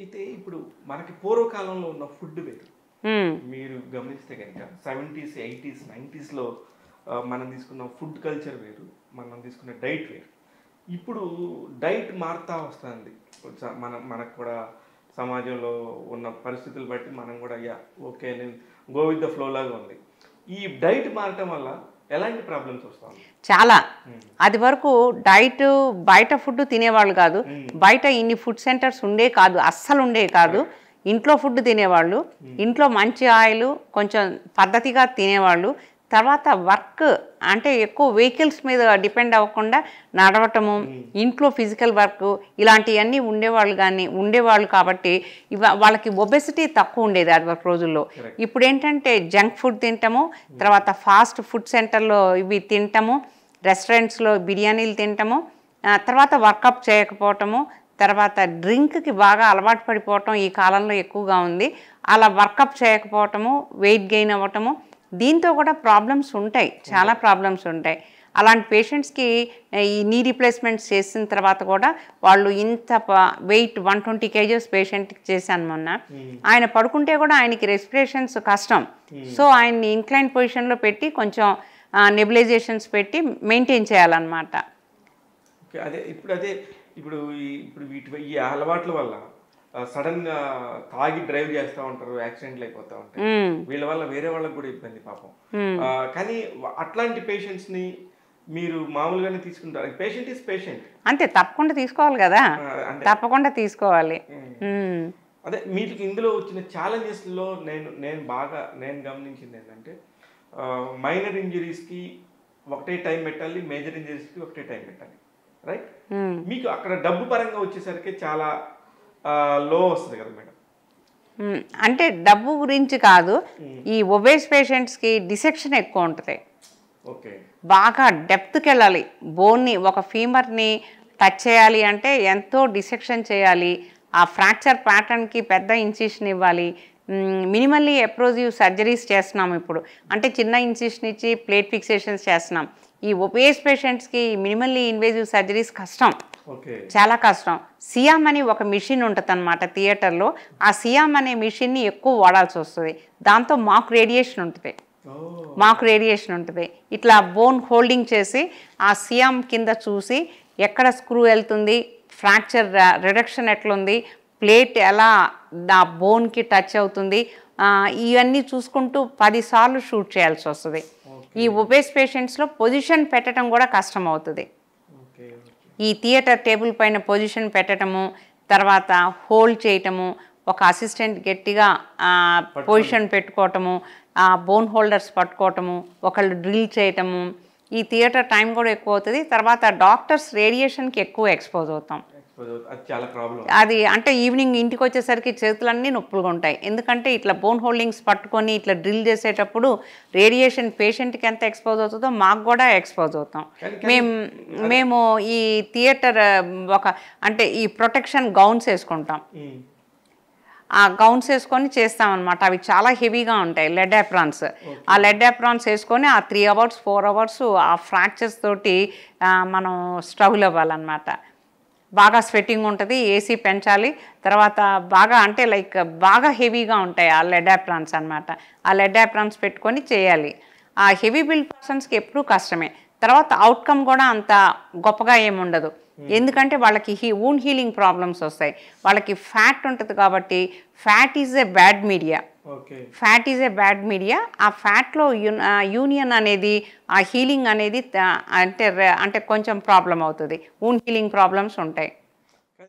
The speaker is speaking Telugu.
అయితే ఇప్పుడు మనకి పూర్వకాలంలో ఉన్న ఫుడ్ వేరు మీరు గమనిస్తే కనుక సెవెంటీస్ ఎయిటీస్ నైంటీస్లో మనం తీసుకున్న ఫుడ్ కల్చర్ వేరు మనం తీసుకున్న డైట్ వేరు ఇప్పుడు డైట్ మారుతా వస్తుంది మన మనకు కూడా సమాజంలో ఉన్న పరిస్థితులు బట్టి మనం కూడా యా ఓకే నేను గో విత్ ద ఫ్లో లాగా ఉంది ఈ డైట్ మారటం వల్ల ఎలాంటి ప్రాబ్లమ్స్ చాలా అది వరకు డైట్ బయట ఫుడ్ తినేవాళ్ళు కాదు బయట ఇన్ని ఫుడ్ సెంటర్స్ ఉండే కాదు అస్సలు ఉండే కాదు ఇంట్లో ఫుడ్ తినేవాళ్ళు ఇంట్లో మంచి ఆయిల్ కొంచెం పద్ధతిగా తినేవాళ్ళు తర్వాత వర్క్ అంటే ఎక్కువ వెహికల్స్ మీద డిపెండ్ అవ్వకుండా నడవటము ఇంట్లో ఫిజికల్ వర్క్ ఇలాంటివన్నీ ఉండేవాళ్ళు కానీ ఉండేవాళ్ళు కాబట్టి ఇవ వాళ్ళకి ఒబెసిటీ తక్కువ ఉండేది అది ఒక రోజుల్లో ఇప్పుడు ఏంటంటే జంక్ ఫుడ్ తింటాము తర్వాత ఫాస్ట్ ఫుడ్ సెంటర్లో ఇవి తింటాము రెస్టారెంట్స్లో బిర్యానీలు తింటాము తర్వాత వర్కప్ చేయకపోవటము తర్వాత డ్రింక్కి బాగా అలవాటు పడిపోవటం ఈ కాలంలో ఎక్కువగా ఉంది అలా వర్కప్ చేయకపోవటము వెయిట్ గెయిన్ అవ్వటము దీంతో కూడా ప్రాబ్లమ్స్ ఉంటాయి చాలా hmm. ప్రాబ్లమ్స్ ఉంటాయి అలాంటి పేషెంట్స్కి ఈ నీ రీప్లేస్మెంట్స్ చేసిన తర్వాత కూడా వాళ్ళు ఇంత వెయిట్ వన్ ట్వంటీ కేజెస్ పేషెంట్కి చేశాను మొన్న hmm. ఆయన పడుకుంటే కూడా ఆయనకి రెస్పిరేషన్స్ కష్టం hmm. సో ఆయన్ని ఇంక్లైన్ పొజిషన్లో పెట్టి కొంచెం నెబిలైజేషన్స్ పెట్టి మెయింటైన్ చేయాలన్నమాట అదే ఇప్పుడు అదే ఇప్పుడు ఇప్పుడు వీటి ఈ అలవాట్ల వల్ల సడన్ గా తాగి డ్రైవ్ చేస్తూ ఉంటారు యాక్సిడెంట్లు అయిపోతూ ఉంటాయి వీళ్ళ వల్ల వేరే వాళ్ళకి కూడా ఇబ్బంది పాపం కానీ అట్లాంటి పేషెంట్స్ ని మీరు మామూలుగానే తీసుకుంటారు పేషెంట్ ఇస్ పేషెంట్ అంతే తప్పకుండా తీసుకోవాలి కదా తప్పకుండా తీసుకోవాలి అదే మీకు ఇందులో వచ్చిన ఛాలెంజెస్ లో నేను నేను బాగా నేను గమనించింది ఏంటంటే మైనర్ ఇంజరీస్ కి ఒకటే టైం పెట్టాలి మేజర్ ఇంజరీస్ కి ఒకటే టైం పెట్టాలి రైట్ మీకు అక్కడ డబ్బు పరంగా వచ్చేసరికి చాలా లో వస్తుంది కదా మేడం అంటే డబ్బు గురించి కాదు ఈ ఒబేస్ పేషెంట్స్కి డిసెక్షన్ ఎక్కువ ఉంటుంది బాగా డెప్త్కి వెళ్ళాలి బోన్ని ఒక ఫీమర్ని టచ్ చేయాలి అంటే ఎంతో డిసెక్షన్ చేయాలి ఆ ఫ్రాక్చర్ ప్యాటర్న్కి పెద్ద ఇన్సిషన్ ఇవ్వాలి మినిమల్లీ అప్రోజివ్ సర్జరీస్ చేస్తున్నాం ఇప్పుడు అంటే చిన్న ఇన్సిషన్ ఇచ్చి ప్లేట్ ఫిక్సేషన్స్ చేస్తున్నాం ఈ ఒబేస్ పేషెంట్స్కి మినిమల్లీ ఇన్వేజివ్ సర్జరీస్ కష్టం చాలా కష్టం సియామ్ అని ఒక మిషన్ ఉంటుంది అనమాట థియేటర్లో ఆ సియామ్ అనే మిషన్ని ఎక్కువ వాడాల్సి వస్తుంది దాంతో మాకు రేడియేషన్ ఉంటుంది మాకు రేడియేషన్ ఉంటుంది ఇట్లా బోన్ హోల్డింగ్ చేసి ఆ సియామ్ కింద చూసి ఎక్కడ స్క్రూ వెళ్తుంది ఫ్రాక్చర్ రిడక్షన్ ఎట్లుంది ప్లేట్ ఎలా నా బోన్కి టచ్ అవుతుంది ఇవన్నీ చూసుకుంటూ పదిసార్లు షూట్ చేయాల్సి వస్తుంది ఈ ఒబేస్ పేషెంట్స్లో పొజిషన్ పెట్టడం కూడా కష్టం అవుతుంది ఈ థియేటర్ టేబుల్ పైన పొజిషన్ పెట్టడము తర్వాత హోల్డ్ చేయటము ఒక అసిస్టెంట్ గట్టిగా పొజిషన్ పెట్టుకోవటము బోన్ హోల్డర్స్ పట్టుకోవటము ఒకళ్ళు డ్రిల్ చేయటము ఈ థియేటర్ టైం కూడా ఎక్కువ అవుతుంది తర్వాత డాక్టర్స్ రేడియేషన్కి ఎక్కువ ఎక్స్పోజ్ అవుతాం అది అంటే ఈవినింగ్ ఇంటికి వచ్చేసరికి చేతులన్నీ నొప్పులుగా ఉంటాయి ఎందుకంటే ఇట్లా బోన్ హోల్డింగ్స్ పట్టుకొని ఇట్లా డ్రిల్ చేసేటప్పుడు రేడియేషన్ పేషెంట్కి ఎంత ఎక్స్పోజ్ అవుతుందో మాకు కూడా ఎక్స్పోజ్ అవుతాం మేము మేము ఈ థియేటర్ ఒక అంటే ఈ ప్రొటెక్షన్ గౌన్స్ వేసుకుంటాం ఆ గౌన్స్ వేసుకొని చేస్తామన్నమాట అవి చాలా హెవీగా ఉంటాయి లెడ్ యాప్రాన్స్ ఆ లెడ్ యాప్రాన్స్ వేసుకొని ఆ త్రీ అవర్స్ ఫోర్ అవర్స్ ఆ ఫ్రాక్చర్స్ తోటి మనం స్ట్రగుల్ అవ్వాలన్నమాట బాగా స్వెట్టింగ్ ఉంటుంది ఏసీ పెంచాలి తర్వాత బాగా అంటే లైక్ బాగా హెవీగా ఉంటాయి ఆ లెడ్ యాప్రాన్స్ అనమాట ఆ లెడ్ యాప్రాన్స్ పెట్టుకొని చేయాలి ఆ హెవీ బిల్డ్ పర్సన్స్కి ఎప్పుడూ కష్టమే తర్వాత అవుట్కమ్ కూడా అంత గొప్పగా ఏముండదు ఎందుకంటే వాళ్ళకి హీ ఊన్ హీలింగ్ ప్రాబ్లమ్స్ వస్తాయి వాళ్ళకి ఫ్యాట్ ఉంటుంది కాబట్టి fat is a bad media fat is a bad media ఆ ఫ్యాట్లో యూనియన్ అనేది ఆ హీలింగ్ అనేది అంటే అంటే కొంచెం ప్రాబ్లం అవుతుంది ఊన్ హీలింగ్ ప్రాబ్లమ్స్ ఉంటాయి